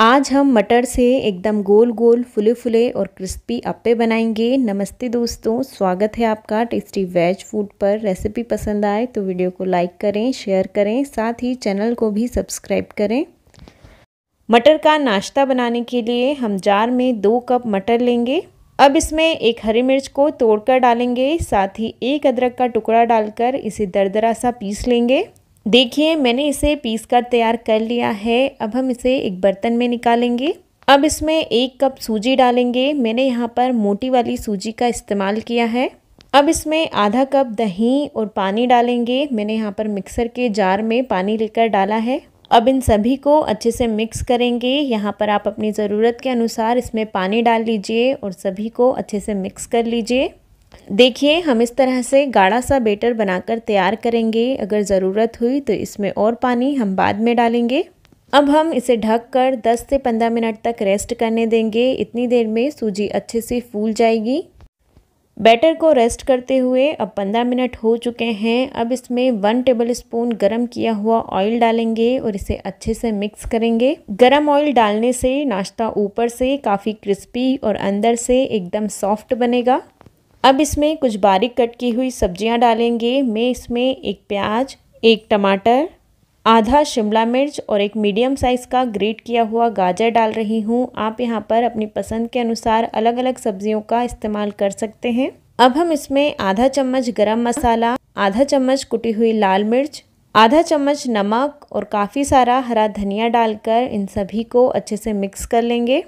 आज हम मटर से एकदम गोल गोल फुले फुले और क्रिस्पी अप्पे बनाएंगे नमस्ते दोस्तों स्वागत है आपका टेस्टी वेज फूड पर रेसिपी पसंद आए तो वीडियो को लाइक करें शेयर करें साथ ही चैनल को भी सब्सक्राइब करें मटर का नाश्ता बनाने के लिए हम जार में दो कप मटर लेंगे अब इसमें एक हरी मिर्च को तोड़कर डालेंगे साथ ही एक अदरक का टुकड़ा डालकर इसे दरदरा सा पीस लेंगे देखिए मैंने इसे पीस कर तैयार कर लिया है अब हम इसे एक बर्तन में निकालेंगे अब इसमें एक कप सूजी डालेंगे मैंने यहाँ पर मोटी वाली सूजी का इस्तेमाल किया है अब इसमें आधा कप दही और पानी डालेंगे मैंने यहाँ पर मिक्सर के जार में पानी लेकर डाला है अब इन सभी को अच्छे से मिक्स करेंगे यहाँ पर आप अपनी ज़रूरत के अनुसार इसमें पानी डाल लीजिए और सभी को अच्छे से मिक्स कर लीजिए देखिए हम इस तरह से गाढ़ा सा बेटर बनाकर तैयार करेंगे अगर ज़रूरत हुई तो इसमें और पानी हम बाद में डालेंगे अब हम इसे ढक कर 10 से 15 मिनट तक रेस्ट करने देंगे इतनी देर में सूजी अच्छे से फूल जाएगी बैटर को रेस्ट करते हुए अब 15 मिनट हो चुके हैं अब इसमें वन टेबल स्पून गर्म किया हुआ ऑयल डालेंगे और इसे अच्छे से मिक्स करेंगे गर्म ऑयल डालने से नाश्ता ऊपर से काफ़ी क्रिस्पी और अंदर से एकदम सॉफ्ट बनेगा अब इसमें कुछ बारीक कट की हुई सब्जियां डालेंगे मैं इसमें एक प्याज एक टमाटर आधा शिमला मिर्च और एक मीडियम साइज़ का ग्रेट किया हुआ गाजर डाल रही हूँ आप यहाँ पर अपनी पसंद के अनुसार अलग अलग सब्जियों का इस्तेमाल कर सकते हैं अब हम इसमें आधा चम्मच गरम मसाला आधा चम्मच कुटी हुई लाल मिर्च आधा चम्मच नमक और काफ़ी सारा हरा धनिया डालकर इन सभी को अच्छे से मिक्स कर लेंगे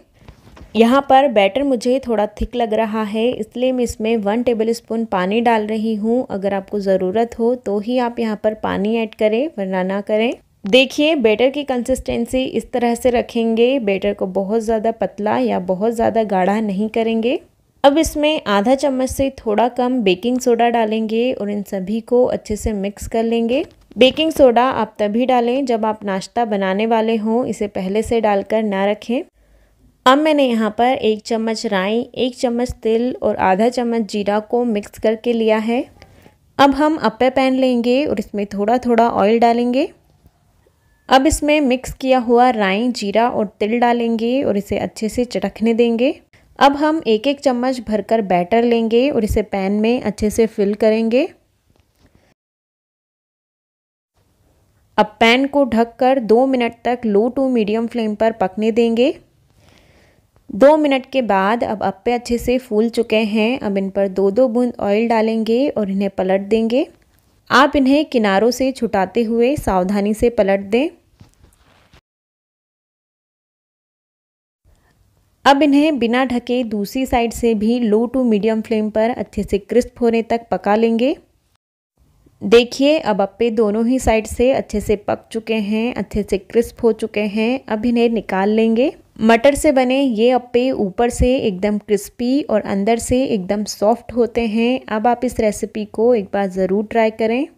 यहाँ पर बैटर मुझे थोड़ा थिक लग रहा है इसलिए मैं इसमें वन टेबल स्पून पानी डाल रही हूँ अगर आपको ज़रूरत हो तो ही आप यहाँ पर पानी ऐड करें वरना ना करें देखिए बैटर की कंसिस्टेंसी इस तरह से रखेंगे बैटर को बहुत ज़्यादा पतला या बहुत ज़्यादा गाढ़ा नहीं करेंगे अब इसमें आधा चम्मच से थोड़ा कम बेकिंग सोडा डालेंगे और इन सभी को अच्छे से मिक्स कर लेंगे बेकिंग सोडा आप तभी डालें जब आप नाश्ता बनाने वाले हों इसे पहले से डालकर ना रखें अब मैंने यहाँ पर एक चम्मच राई एक चम्मच तिल और आधा चम्मच जीरा को मिक्स करके लिया है अब हम अपे पैन लेंगे और इसमें थोड़ा थोड़ा ऑयल डालेंगे अब इसमें मिक्स किया हुआ राई जीरा और तिल डालेंगे और इसे अच्छे से चटकने देंगे अब हम एक एक चम्मच भरकर बैटर लेंगे और इसे पैन में अच्छे से फिल करेंगे अब पैन को ढककर दो मिनट तक लो टू मीडियम फ्लेम पर पकने देंगे दो मिनट के बाद अब अप्पे अच्छे से फूल चुके हैं अब इन पर दो दो बूंद ऑयल डालेंगे और इन्हें पलट देंगे आप इन्हें किनारों से छुटाते हुए सावधानी से पलट दें अब इन्हें बिना ढके दूसरी साइड से भी लो टू मीडियम फ्लेम पर अच्छे से क्रिस्प होने तक पका लेंगे देखिए अब अप्पे दोनों ही साइड से अच्छे से पक चुके हैं अच्छे से क्रिस्प हो चुके हैं अब इन्हें निकाल लेंगे मटर से बने ये अप्पे ऊपर से एकदम क्रिस्पी और अंदर से एकदम सॉफ्ट होते हैं अब आप इस रेसिपी को एक बार ज़रूर ट्राई करें